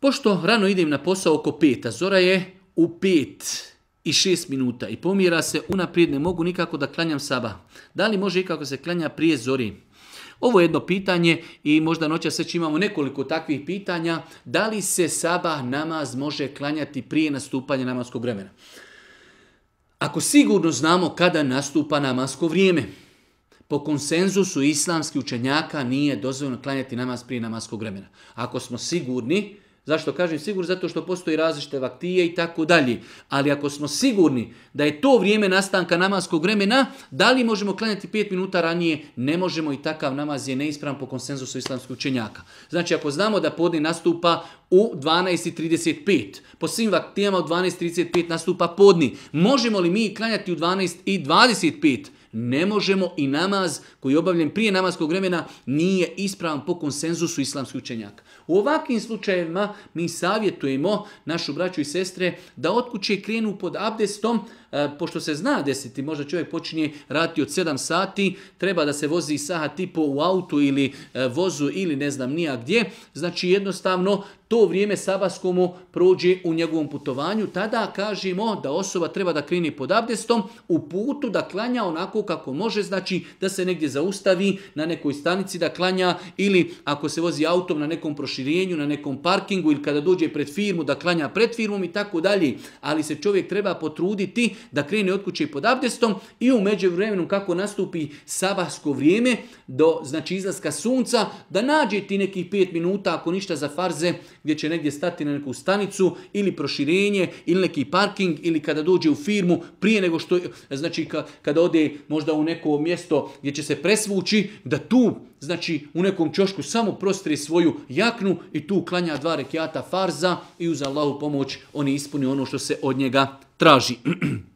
Pošto rano idem na posao oko peta, zora je u pet i šest minuta i pomjera se unaprijed, ne mogu nikako da klanjam saba. Da li može ikako se klanja prije zori? Ovo je jedno pitanje i možda noća sveći imamo nekoliko takvih pitanja. Da li se saba namaz može klanjati prije nastupanja namaskog vremena? Ako sigurno znamo kada nastupa namasko vrijeme, po konsenzusu islamski učenjaka nije dozvoljno klanjati namaz prije namaskog vremena. Ako smo sigurni, Zašto kažem sigur? Zato što postoji različite vaktije i tako dalje. Ali ako smo sigurni da je to vrijeme nastanka namaskog vremena, da li možemo klanjati 5 minuta ranije? Ne možemo i takav namaz je neispravan po konsenzusu islamskog učenjaka. Znači ako znamo da podne nastupa u 12.35, po svim vaktijama u 12.35 nastupa podni, možemo li mi klanjati u 12.25? Ne možemo i namaz koji je obavljen prije namaskog vremena nije ispravan po konsenzusu islamskih učenjaka. U ovakvim slučajevima mi savjetujemo našu braću i sestre da od kuće krenu pod abdestom, e, pošto se zna desiti, možda čovjek počinje rati od 7 sati, treba da se vozi saha tipo u autu ili e, vozu ili ne znam nija gdje, znači jednostavno to vrijeme sabaskomu prođe u njegovom putovanju, tada kažemo da osoba treba da kreni pod abdestom u putu da klanja onako tako kako može, znači da se negdje zaustavi na nekoj stanici da klanja ili ako se vozi autom na nekom proširjenju, na nekom parkingu ili kada dođe pred firmu da klanja pred firmom i tako dalje, ali se čovjek treba potruditi da krene od kuće pod abdestom i u međuvremenu kako nastupi sabahsko vrijeme do znači izlaska sunca da nađe ti nekih 5 minuta ako ništa za farze gdje će negdje stati na neku stanicu ili proširenje ili neki parking ili kada dođe u firmu prije nego što znači kada ode možda u neko mjesto gdje će se presvući, da tu, znači u nekom čošku, samo prostri svoju jaknu i tu klanja dva rekiata farza i uz Allahu pomoć oni ispuni ono što se od njega traži.